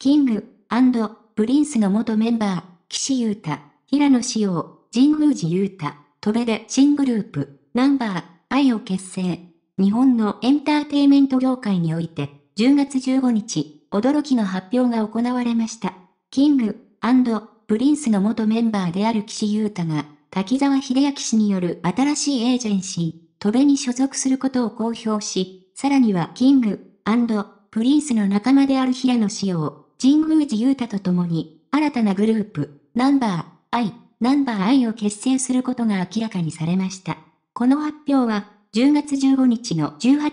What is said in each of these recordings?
キング、プリンスの元メンバー、岸優太、平野紫耀、神宮寺優太、戸辺で新グループ、ナンバー、愛を結成。日本のエンターテイメント業界において、10月15日、驚きの発表が行われました。キング、プリンスの元メンバーである岸優太が、滝沢秀明氏による新しいエージェンシー、戸辺に所属することを公表し、さらにはキング、プリンスの仲間である平野紫耀、神宮寺勇太と共に、新たなグループ、ナンバー、アイ、ナンバーアイを結成することが明らかにされました。この発表は、10月15日の18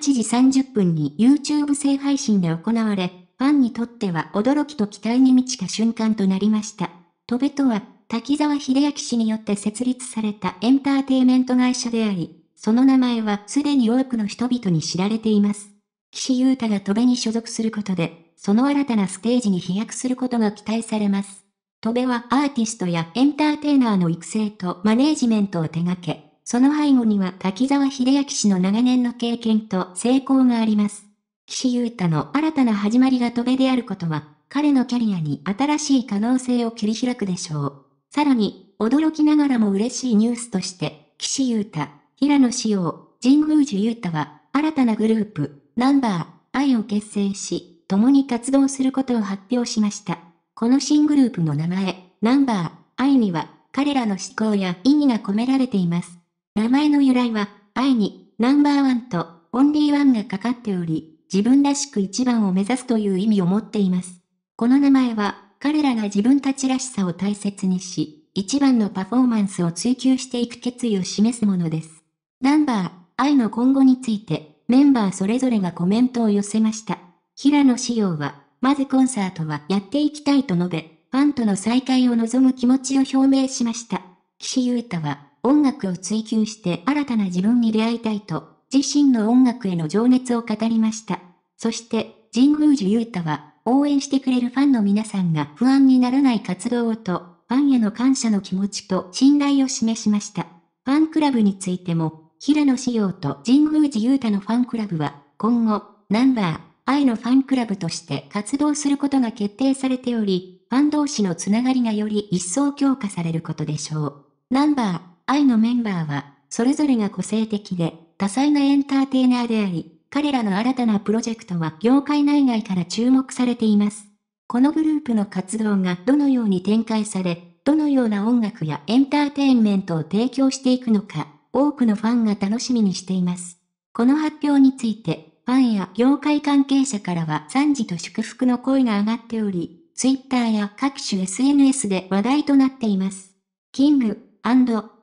時30分に YouTube 制配信で行われ、ファンにとっては驚きと期待に満ちた瞬間となりました。トベとは、滝沢秀明氏によって設立されたエンターテイメント会社であり、その名前はすでに多くの人々に知られています。岸優太がトベに所属することで、その新たなステージに飛躍することが期待されます。戸部はアーティストやエンターテイナーの育成とマネージメントを手掛け、その背後には滝沢秀明氏の長年の経験と成功があります。岸優太の新たな始まりが戸部であることは、彼のキャリアに新しい可能性を切り開くでしょう。さらに、驚きながらも嬉しいニュースとして、岸優太、平野志陽、神宮寺優太は、新たなグループ、ナンバー、愛を結成し、共に活動することを発表しました。この新グループの名前、ナンバー、愛には、彼らの思考や意義が込められています。名前の由来は、愛に、ナンバーワンと、オンリーワンがかかっており、自分らしく一番を目指すという意味を持っています。この名前は、彼らが自分たちらしさを大切にし、一番のパフォーマンスを追求していく決意を示すものです。ナンバー、愛の今後について、メンバーそれぞれがコメントを寄せました。平野紫耀は、まずコンサートはやっていきたいと述べ、ファンとの再会を望む気持ちを表明しました。岸優太は、音楽を追求して新たな自分に出会いたいと、自身の音楽への情熱を語りました。そして、神宮寺優太は、応援してくれるファンの皆さんが不安にならない活動をと、ファンへの感謝の気持ちと信頼を示しました。ファンクラブについても、平野紫耀と神宮寺優太のファンクラブは、今後、ナンバー、愛のファンクラブとして活動することが決定されており、ファン同士のつながりがより一層強化されることでしょう。ナンバー、愛のメンバーは、それぞれが個性的で、多彩なエンターテイナーであり、彼らの新たなプロジェクトは業界内外から注目されています。このグループの活動がどのように展開され、どのような音楽やエンターテインメントを提供していくのか、多くのファンが楽しみにしています。この発表について、ファンや業界関係者からは賛辞と祝福の声が上がっており、ツイッターや各種 SNS で話題となっています。キング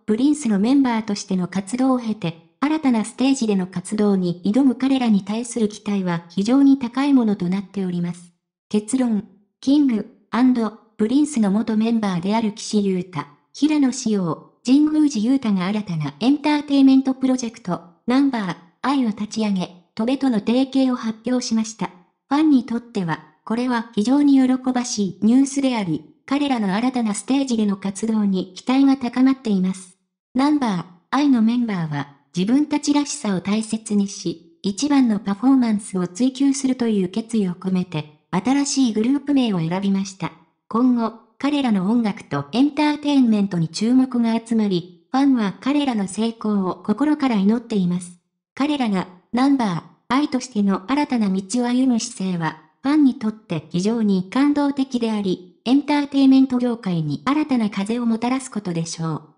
プリンスのメンバーとしての活動を経て、新たなステージでの活動に挑む彼らに対する期待は非常に高いものとなっております。結論、キングプリンスの元メンバーである岸優太、平野志陽、神宮寺優太が新たなエンターテイメントプロジェクト、ナンバー、愛を立ち上げ、戸ベとの提携を発表しました。ファンにとっては、これは非常に喜ばしいニュースであり、彼らの新たなステージでの活動に期待が高まっています。ナンバー、愛のメンバーは、自分たちらしさを大切にし、一番のパフォーマンスを追求するという決意を込めて、新しいグループ名を選びました。今後、彼らの音楽とエンターテインメントに注目が集まり、ファンは彼らの成功を心から祈っています。彼らがナンバー、愛としての新たな道を歩む姿勢は、ファンにとって非常に感動的であり、エンターテイメント業界に新たな風をもたらすことでしょう。